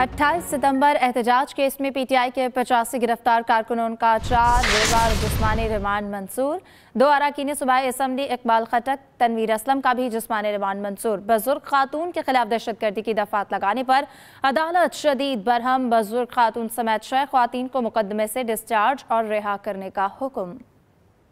28 सितंबर एहतजाज केस में पीटीआई के पचासी गिरफ्तार कारकुनों का चार बेवार जिसमानी रिमांड मंसूर दो अरकान सुबह इसम्बली इकबाल खटक तनवीर असलम का भी जिसमानी रिमांड मंसूर बुजुर्ग खातून के खिलाफ दहशत गर्दी की दफात लगाने पर अदालत शदीद बरहम बुजुर्ग खातून समेत छः खातन को मुकदमे से डिस्चार्ज और रिहा करने का हुक्म